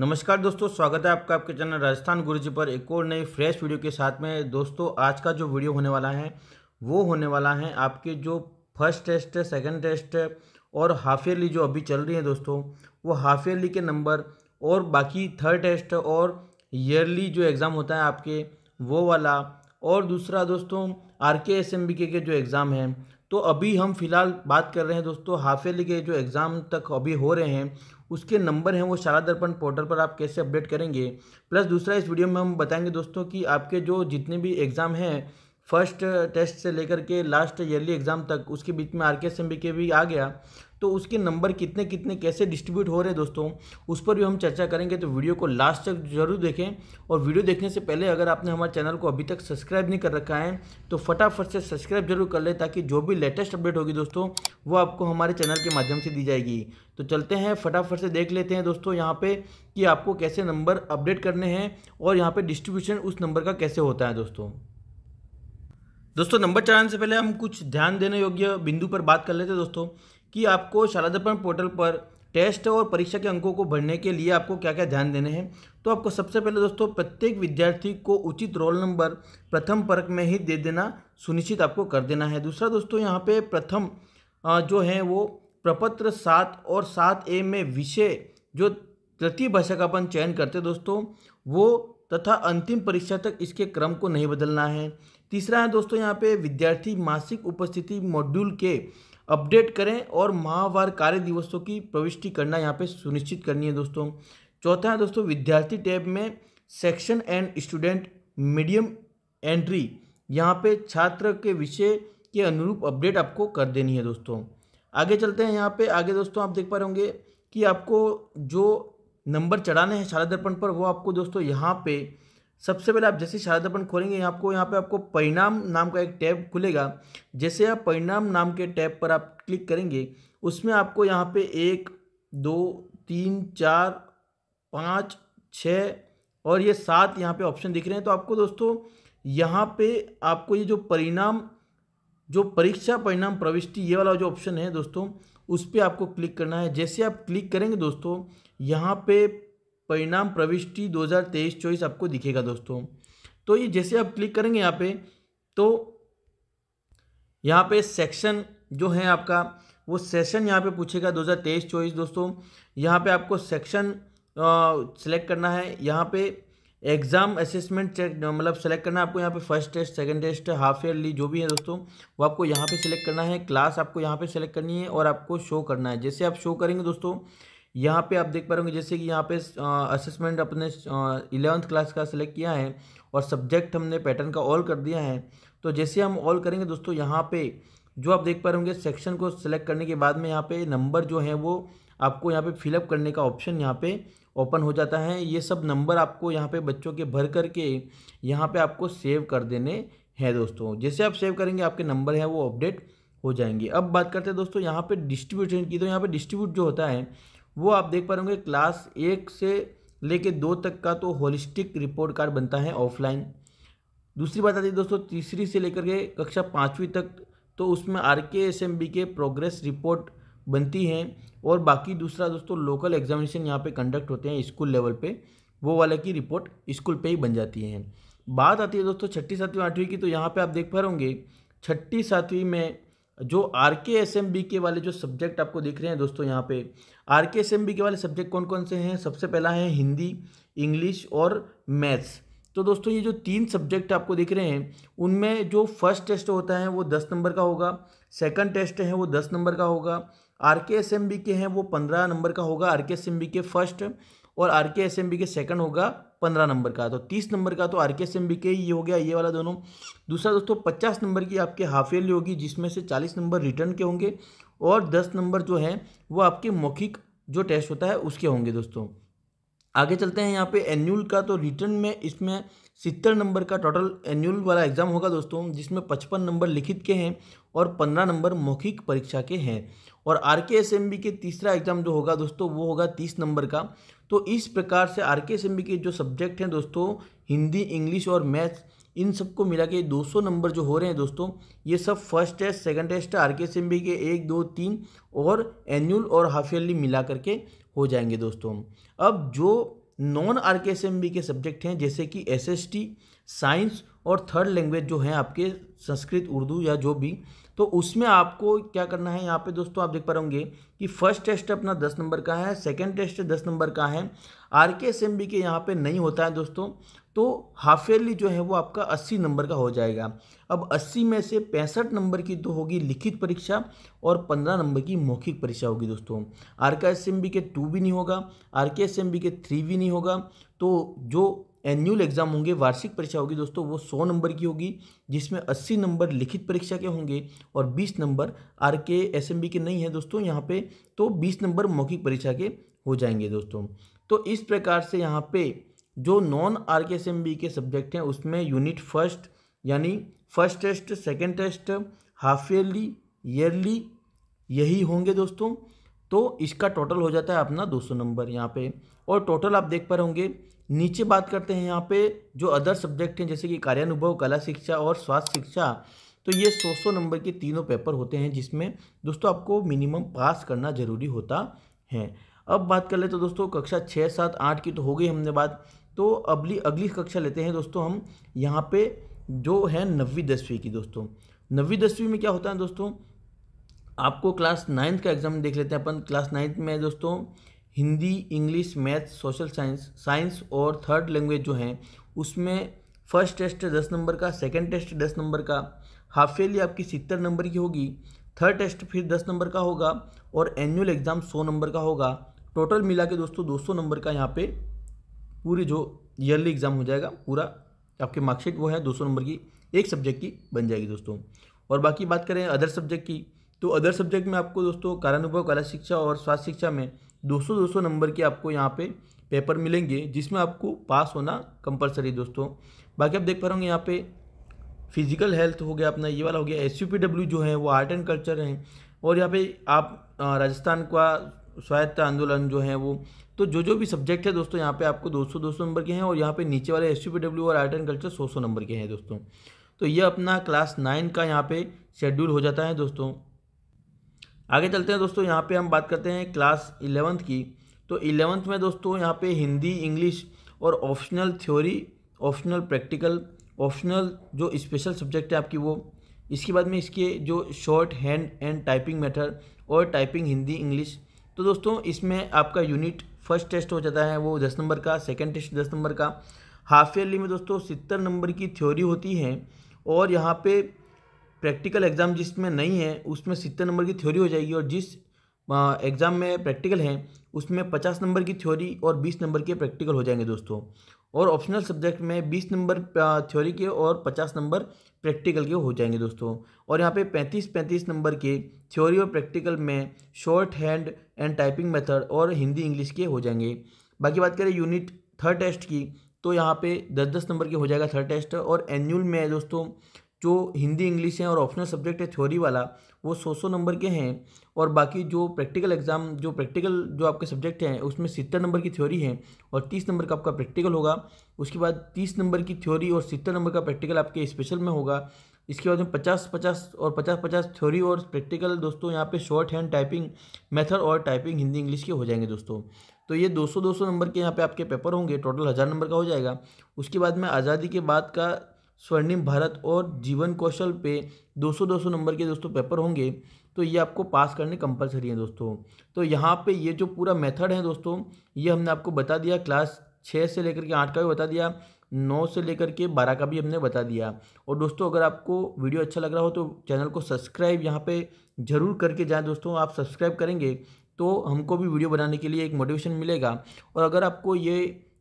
नमस्कार दोस्तों स्वागत है आपका आपके चैनल राजस्थान गुरुजी पर एक और नई फ्रेश वीडियो के साथ में दोस्तों आज का जो वीडियो होने वाला है वो होने वाला है आपके जो first test second second test और हाफ ईयरली जो अभी चल रही है दोस्तों वो हाफ ईयरली के नंबर और बाकी थर्ड टेस्ट और ईयरली जो एग्ज़ाम होता है आपके वो वाला और दूसरा दोस्तों R K S M B के, के जो एग्ज़ाम हैं तो अभी हम फिलहाल बात कर रहे हैं दोस्तों हाफ ईयरली के जो एग्ज़ाम तक अभी हो रहे हैं उसके नंबर हैं वो शाला दर्पण पोर्टल पर आप कैसे अपडेट करेंगे प्लस दूसरा इस वीडियो में हम बताएंगे दोस्तों कि आपके जो जितने भी एग्ज़ाम हैं फर्स्ट टेस्ट से लेकर के लास्ट ईयरली एग्ज़ाम तक उसके बीच में are K S M B के भी आ गया तो उसके नंबर कितने कितने कैसे डिस्ट्रीब्यूट हो रहे हैं दोस्तों उस पर भी हम चर्चा करेंगे तो वीडियो को लास्ट तक जरूर देखें और वीडियो देखने से पहले अगर आपने हमारे चैनल को अभी तक सब्सक्राइब नहीं कर रखा है तो फटाफट से सब्सक्राइब जरूर कर लें ताकि जो भी लेटेस्ट अपडेट होगी दोस्तों वो आपको हमारे चैनल के माध्यम से दी जाएगी तो चलते हैं फटाफट से देख लेते हैं दोस्तों यहाँ पर कि आपको कैसे नंबर अपडेट करने हैं और यहाँ पर डिस्ट्रीब्यूशन उस नंबर का कैसे होता है दोस्तों दोस्तों नंबर चढ़ाने से पहले हम कुछ ध्यान देने योग्य बिंदु पर बात कर लेते हैं दोस्तों कि आपको शाला दर्पण पोर्टल पर टेस्ट और परीक्षा के अंकों को भरने के लिए आपको क्या क्या ध्यान देने हैं तो आपको सबसे पहले दोस्तों प्रत्येक विद्यार्थी को उचित रोल नंबर प्रथम परक में ही दे देना सुनिश्चित आपको कर देना है दूसरा दोस्तों यहाँ पे प्रथम जो है वो प्रपत्र सात और सात ए में विषय जो तृतीय भाषा का अपन चयन करते दोस्तों वो तथा अंतिम परीक्षा तक इसके क्रम को नहीं बदलना है तीसरा है दोस्तों यहाँ पे विद्यार्थी मासिक उपस्थिति मॉड्यूल के अपडेट करें और माहवार कार्य दिवसों की प्रविष्टि करना यहाँ पे सुनिश्चित करनी है दोस्तों चौथा है दोस्तों विद्यार्थी टैब में section and student medium entry यहाँ पे छात्र के विषय के अनुरूप अपडेट आपको कर देनी है दोस्तों आगे चलते हैं यहाँ पे आगे दोस्तों आप देख पा रहे होंगे कि आपको जो नंबर चढ़ाने हैं शारा दर्पण पर वो आपको दोस्तों यहाँ पे सबसे पहले आप जैसे शारा दर्पण खोलेंगे आपको यहाँ पे आपको परिणाम नाम का एक टैब खुलेगा जैसे आप परिणाम नाम के टैब पर आप क्लिक करेंगे उसमें आपको यहाँ पे एक दो तीन चार पाँच छ और ये सात यहाँ पे ऑप्शन दिख रहे हैं तो आपको दोस्तों यहाँ पे आपको ये जो परिणाम जो परीक्षा परिणाम प्रविष्टि ये वाला जो ऑप्शन है दोस्तों उस पर आपको क्लिक करना है जैसे आप क्लिक करेंगे दोस्तों यहाँ पे परिणाम प्रविष्टि 2023 चौबीस आपको दिखेगा दोस्तों तो ये जैसे आप क्लिक करेंगे यहाँ पे तो यहाँ पे सेक्शन जो है आपका वो सेशन यहाँ पे पूछेगा 2023 चौबीस दोस्तों यहाँ पे आपको सेक्शन सेलेक्ट करना है यहाँ पे एग्ज़ाम असेसमेंट चेक मतलब सेलेक्ट करना है आपको यहाँ पे first test second test half yearly जो भी है दोस्तों वो आपको यहाँ पे सिलेक्ट करना है क्लास आपको यहाँ पे सिलेक्ट करनी है और आपको शो करना है जैसे आप शो करेंगे दोस्तों यहाँ पे आप देख पा रहे होंगे जैसे कि यहाँ पे असेसमेंट अपने इलेवंथ क्लास का सिलेक्ट किया है और सब्जेक्ट हमने पैटर्न का ऑल कर दिया है तो जैसे हम ऑल करेंगे दोस्तों यहाँ पे जो आप देख पा रहे होंगे सेक्शन को सिलेक्ट करने के बाद में यहाँ पे नंबर जो है वो आपको यहाँ पे फिलअप करने का ऑप्शन यहाँ पे ओपन हो जाता है ये सब नंबर आपको यहाँ पे बच्चों के भर करके यहाँ पे आपको सेव कर देने हैं दोस्तों जैसे आप सेव करेंगे आपके नंबर हैं वो अपडेट हो जाएंगे अब बात करते हैं दोस्तों यहाँ पे डिस्ट्रीब्यूशन की तो यहाँ पे डिस्ट्रीब्यूट जो होता है वो आप देख पा रहे होंगे क्लास एक से लेके दो तक का तो होलिस्टिक रिपोर्ट कार्ड बनता है ऑफलाइन दूसरी बात आती है दोस्तों तीसरी से लेकर के कक्षा पाँचवीं तक तो उसमें R K S M B के प्रोग्रेस रिपोर्ट बनती हैं और बाकी दूसरा दोस्तों लोकल एग्जामिनेशन यहाँ पे कंडक्ट होते हैं स्कूल लेवल पे वो वाले की रिपोर्ट स्कूल पे ही बन जाती है बात आती है दोस्तों छठी सातवीं आठवीं की तो यहाँ पे आप देख पा रहे होंगे छठी सातवीं में जो are K S M B के वाले जो सब्जेक्ट आपको दिख रहे हैं दोस्तों यहाँ पे are K S M B के वाले सब्जेक्ट कौन कौन से हैं सबसे पहला है हिंदी इंग्लिश और मैथ्स तो दोस्तों ये जो तीन सब्जेक्ट आपको दिख रहे हैं उनमें जो फर्स्ट टेस्ट होता है वो दस नंबर का होगा सेकंड टेस्ट है वो दस नंबर का होगा R K S M B के हैं वो पंद्रह नंबर का होगा R K S M B के फर्स्ट और R K S M B के सेकंड होगा पंद्रह नंबर का तो तीस नंबर का तो are K S M B के ये हो गया ये वाला दोनों दूसरा दोस्तों पचास नंबर की आपके हाफ ईयरली होगी जिसमें से चालीस नंबर रिटर्न के होंगे और दस नंबर जो है वो आपके मौखिक जो टेस्ट होता है उसके होंगे दोस्तों आगे चलते हैं यहाँ पे एनुअल का तो रिटर्न में इसमें सितर नंबर का टोटल एनुअल वाला एग्जाम होगा दोस्तों जिसमें पचपन नंबर लिखित के हैं और पंद्रह नंबर मौखिक परीक्षा के हैं और R K S M B के तीसरा एग्जाम जो होगा दोस्तों वो होगा तीस नंबर का तो इस प्रकार से are K S M B के जो सब्जेक्ट हैं दोस्तों हिंदी इंग्लिश और मैथ्स इन सबको मिला के दो सौ नंबर जो हो रहे हैं दोस्तों ये सब first test second test R K S M B के एक दो तीन और एनुअल और हाफ ईयरली मिला करके हो जाएंगे दोस्तों अब जो non R K S M B के सब्जेक्ट हैं जैसे कि एस एस टी साइंस और थर्ड लैंग्वेज जो हैं आपके संस्कृत उर्दू या जो भी तो उसमें आपको क्या करना है यहाँ पे दोस्तों आप देख पा होंगे कि फर्स्ट टेस्ट अपना दस नंबर का है सेकंड टेस्ट दस नंबर का है are K S M B के यहाँ पर नहीं होता है दोस्तों तो हाफ ईयरली जो है वो आपका अस्सी नंबर का हो जाएगा अब अस्सी में से पैंसठ नंबर की तो होगी लिखित परीक्षा और पंद्रह नंबर की मौखिक परीक्षा होगी दोस्तों R K S M B के टू भी नहीं होगा R K S M B के थ्री भी नहीं होगा तो जो एनुअल एग्जाम होंगे वार्षिक परीक्षा होगी दोस्तों वो सौ नंबर की होगी जिसमें अस्सी नंबर लिखित परीक्षा के होंगे और बीस number R K S M B के नहीं है दोस्तों यहाँ पे तो बीस नंबर मौखिक परीक्षा के हो जाएंगे दोस्तों तो इस प्रकार से यहाँ पे जो non R K S M B के सब्जेक्ट हैं उसमें यूनिट फर्स्ट यानी first test second test half yearly yearly यही होंगे दोस्तों तो इसका टोटल हो जाता है अपना 200 नंबर यहाँ पे और टोटल आप देख पा रहे होंगे नीचे बात करते हैं यहाँ पे जो अदर सब्जेक्ट हैं जैसे कि कार्यानुभव कला शिक्षा और स्वास्थ्य शिक्षा तो ये सौ सौ नंबर के तीनों पेपर होते हैं जिसमें दोस्तों आपको मिनिमम पास करना ज़रूरी होता है अब बात कर ले तो दोस्तों कक्षा छः सात आठ की तो हो गई हमने बात तो अगली अगली कक्षा लेते हैं दोस्तों हम यहाँ पर जो है नवी दसवीं की दोस्तों नवी दसवीं में क्या होता है दोस्तों आपको क्लास नाइन्थ का एग्ज़ाम देख लेते हैं अपन क्लास नाइन्थ में दोस्तों Hindi English maths social science science और थर्ड लैंग्वेज जो है उसमें फर्स्ट टेस्ट दस नंबर का सेकेंड टेस्ट दस नंबर का हाफ फेली आपकी सितर नंबर की होगी थर्ड टेस्ट फिर दस नंबर का होगा और एनुअल एग्ज़ाम सौ नंबर का होगा टोटल मिला के दोस्तों दो सौ नंबर का यहाँ पे पूरी जो ईयरली एग्ज़ाम हो जाएगा पूरा आपके मार्कशीट वो है दो सौ नंबर की एक सब्जेक्ट की बन जाएगी दोस्तों और बाकी बात करें अदर सब्जेक्ट की तो अदर सब्जेक्ट में आपको दोस्तों कारानुभव कला शिक्षा और स्वास्थ्य शिक्षा में 200 200 नंबर के आपको यहाँ पे पेपर मिलेंगे जिसमें आपको पास होना कंपलसरी दोस्तों बाकी आप देख पा रहे होंगे यहाँ पे फिजिकल हेल्थ हो गया अपना ये वाला हो गया एस जो है वो आर्ट एंड कल्चर है और यहाँ पे आप राजस्थान का स्वायत्त आंदोलन जो है वो तो जो जो भी सब्जेक्ट है दोस्तों यहाँ पे आपको 200 200 नंबर के हैं और यहाँ पे नीचे वाले एस और आर्ट एंड कल्चर 100 100 नंबर के हैं दोस्तों तो ये अपना क्लास नाइन का यहाँ पे शेड्यूल हो जाता है दोस्तों आगे चलते हैं दोस्तों यहाँ पे हम बात करते हैं क्लास इलेवंथ की तो इलेवंथ में दोस्तों यहाँ पे हिंदी इंग्लिश और optional theory optional practical optional जो स्पेशल सब्जेक्ट है आपकी वो इसके बाद में इसके जो shorthand and typing method और टाइपिंग हिंदी इंग्लिश तो दोस्तों इसमें आपका यूनिट फर्स्ट टेस्ट हो जाता है वो दस नंबर का सेकेंड टेस्ट दस नंबर का हाफ ईयरली में दोस्तों सितर नंबर की थ्योरी होती है और यहाँ पे प्रैक्टिकल एग्ज़ाम जिसमें नहीं है उसमें सितर नंबर की थ्योरी हो जाएगी और जिस एग्ज़ाम में प्रैक्टिकल है उसमें पचास नंबर की थ्योरी और बीस नंबर के प्रैक्टिकल हो जाएंगे दोस्तों और ऑप्शनल सब्जेक्ट में बीस नंबर थ्योरी के और पचास नंबर प्रैक्टिकल के हो जाएंगे दोस्तों और यहाँ पे पैंतीस पैंतीस नंबर के थ्योरी और प्रैक्टिकल में shorthand and typing method और हिंदी इंग्लिश के हो जाएंगे बाकी बात करें यूनिट थर्ड टेस्ट की तो यहाँ पे दस दस नंबर के हो जाएगा थर्ड टेस्ट और एनुअल में दोस्तों जो हिंदी इंग्लिश है और ऑप्शनल सब्जेक्ट है थ्योरी वाला वो सौ सौ नंबर के हैं और बाकी जो प्रैक्टिकल एग्ज़ाम जो प्रैक्टिकल जो आपके सब्जेक्ट हैं उसमें सितर नंबर की थ्योरी है और तीस नंबर का आपका प्रैक्टिकल होगा उसके बाद तीस नंबर की थ्योरी और सत्तर नंबर का प्रैक्टिकल आपके स्पेशल में होगा इसके बाद में पचास पचास और पचास पचास थ्योरी और प्रैक्टिकल दोस्तों यहाँ पे शॉर्ट हैंड टाइपिंग मेथड और टाइपिंग हिंदी इंग्लिश के हो जाएंगे दोस्तों तो ये 200 200 नंबर के यहाँ पे आपके पेपर होंगे टोटल हज़ार नंबर का हो जाएगा उसके बाद में आज़ादी के बाद का स्वर्णिम भारत और जीवन कौशल पे 200 200 नंबर के दोस्तों पेपर होंगे तो ये आपको पास करने कंपलसरी है दोस्तों तो यहाँ पे ये जो पूरा मेथड है दोस्तों ये हमने आपको बता दिया क्लास छः से लेकर के आठ का भी बता दिया नौ से लेकर के बारह का भी हमने बता दिया और दोस्तों अगर आपको वीडियो अच्छा लग रहा हो तो चैनल को सब्सक्राइब यहाँ पर ज़रूर करके जाएँ दोस्तों आप सब्सक्राइब करेंगे तो हमको भी वीडियो बनाने के लिए एक मोटिवेशन मिलेगा और अगर आपको ये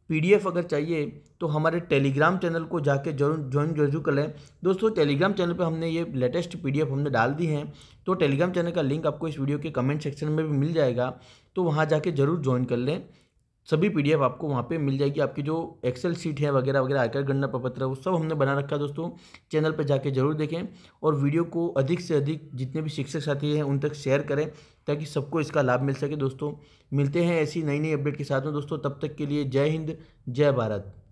पीडीएफ अगर चाहिए तो हमारे टेलीग्राम चैनल को जाके जरूर ज्वाइन जरूर कर लें दोस्तों टेलीग्राम चैनल पे हमने ये लेटेस्ट पीडीएफ हमने डाल दी हैं तो टेलीग्राम चैनल का लिंक आपको इस वीडियो के कमेंट सेक्शन में भी मिल जाएगा तो वहाँ जाके जरूर ज्वाइन कर लें सभी पी आपको वहाँ पे मिल जाएगी आपकी जो एक्सेल सीट है वगैरह वगैरह आयकर गणना प्रपत्र वो सब हमने बना रखा है दोस्तों चैनल पर जाके जरूर देखें और वीडियो को अधिक से अधिक जितने भी शिक्षक साथी हैं उन तक शेयर करें ताकि सबको इसका लाभ मिल सके दोस्तों मिलते हैं ऐसी नई नई अपडेट के साथ में दोस्तों तब तक के लिए जय हिंद जय भारत